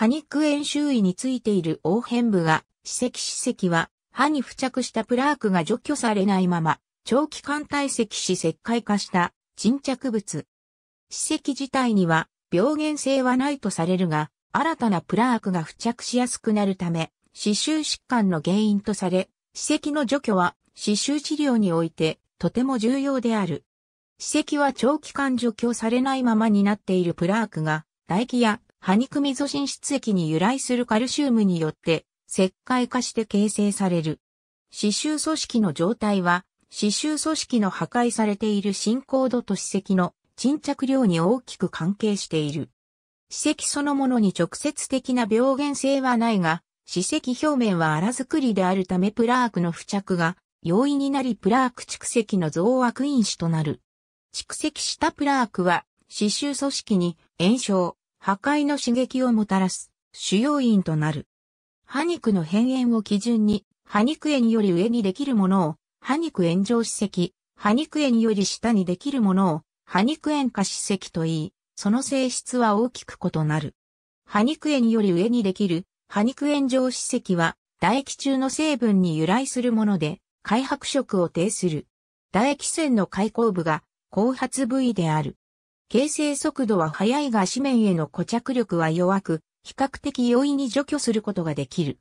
ハニック円周囲についている応変部が、史跡史跡は、歯に付着したプラークが除去されないまま、長期間堆積し石灰化した沈着物。史跡自体には病原性はないとされるが、新たなプラークが付着しやすくなるため、歯周疾患の原因とされ、歯石の除去は歯周治療においてとても重要である。歯石は長期間除去されないままになっているプラークが唾液やハニクミゾン質液に由来するカルシウムによって石灰化して形成される。刺繍組織の状態は、刺繍組織の破壊されている進行度と歯石の沈着量に大きく関係している。歯石そのものに直接的な病原性はないが、歯石表面は荒作りであるためプラークの付着が容易になりプラーク蓄積の増悪因子となる。蓄積したプラークは、刺繍組織に炎症、破壊の刺激をもたらす主要因となる。歯肉の変炎を基準に、歯肉炎より上にできるものを、歯肉炎上歯石、歯肉炎より下にできるものを、歯肉炎下歯石と言い、その性質は大きく異なる。歯肉炎より上にできる、歯肉炎上歯石は、唾液中の成分に由来するもので、開白色を呈する。唾液腺の開口部が後発部位である。形成速度は速いが紙面への固着力は弱く、比較的容易に除去することができる。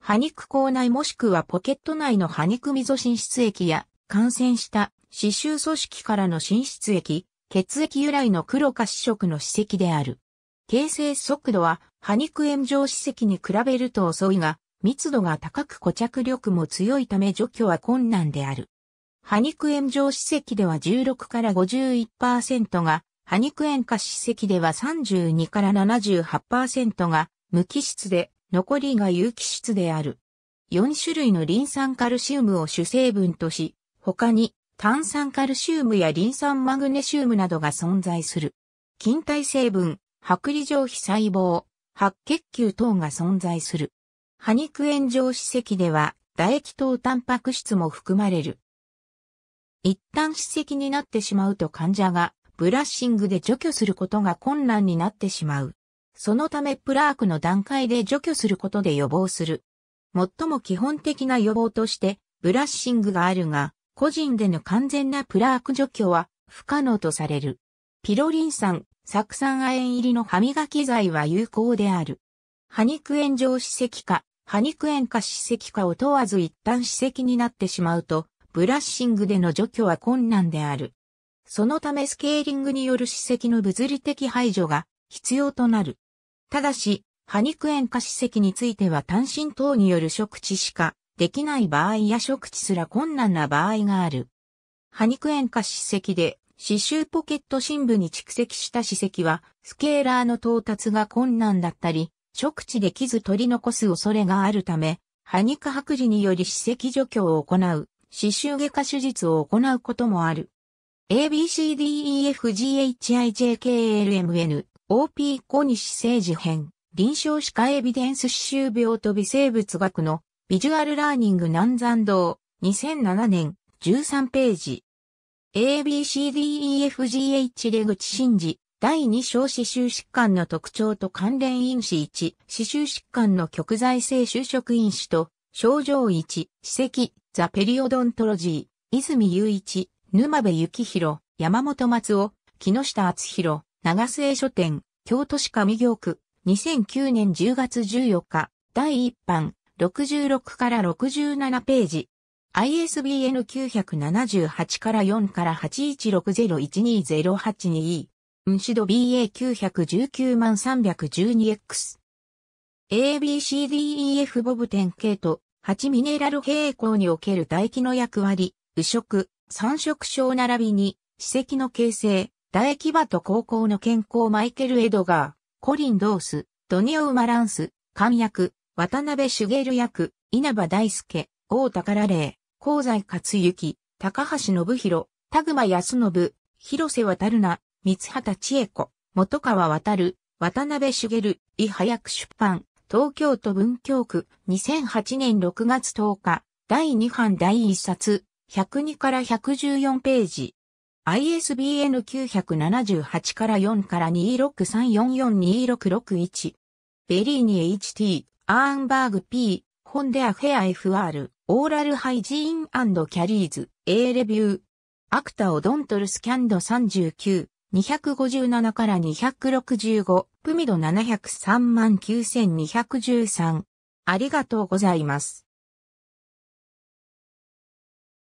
破肉口内もしくはポケット内の破肉溝浸出液や感染した刺繍組織からの浸出液、血液由来の黒か死色の歯石である。形成速度は破肉炎上歯石に比べると遅いが、密度が高く固着力も強いため除去は困難である。破肉炎上歯石では16から51%がハニクン化脂石では32から78%が無機質で、残りが有機質である。4種類のリン酸カルシウムを主成分とし、他に炭酸カルシウムやリン酸マグネシウムなどが存在する。菌体成分、剥離上皮細胞、白血球等が存在する。ハニクン上脂石では唾液等タンパク質も含まれる。一旦脂石になってしまうと患者がブラッシングで除去することが困難になってしまう。そのためプラークの段階で除去することで予防する。最も基本的な予防としてブラッシングがあるが、個人での完全なプラーク除去は不可能とされる。ピロリン酸、酢酸亜鉛入りの歯磨き剤は有効である。歯肉炎上歯石化、歯肉炎か歯石化を問わず一旦歯石になってしまうと、ブラッシングでの除去は困難である。そのためスケーリングによる歯石の物理的排除が必要となる。ただし、歯肉炎化歯石については単身等による触知しかできない場合や触知すら困難な場合がある。歯肉炎化歯石で歯周ポケット深部に蓄積した歯石はスケーラーの到達が困難だったり、触知できず取り残す恐れがあるため、歯肉剥離により歯石除去を行う、歯周外科手術を行うこともある。ABCDEFGHIJKLMN、OP 小西政治編、臨床歯科エビデンス刺繍病と微生物学のビジュアルラーニング南山堂、2007年、13ページ。ABCDEFGH 出口真治、第2章刺繍疾患の特徴と関連因子1、刺繍疾患の極在性就職因子と、症状1、史跡、ザ・ペリオドントロジー、泉雄一、沼部幸宏、山本松尾、木下厚弘、長末書店、京都市上京区、2009年10月14日、第1版、66から67ページ。ISBN 978から4から8160120822。ムシド BA919312X。ABCDEF ボブ10系と8ミネラル平行における唾液の役割、右食、三色症並びに、歯石の形成、唾液場と高校の健康マイケル・エドガー、コリン・ドース、ドニオ・ウマランス、漢役、渡辺茂役、稲葉大輔、大宝霊、香西克幸、高橋信弘、田熊康信、広瀬渡るな、三畑千恵子、元川渡る、渡辺茂、伊早く出版、東京都文京区、2008年6月10日、第2版第1冊、102から114ページ。ISBN 978から4から263442661。ベリーニ HT、アーンバーグ P、ホンデアフェア FR、オーラルハイジーンキャリーズ、A レビュー。アクタオドントルスキャンド39、257から265、プミド7039213。ありがとうございます。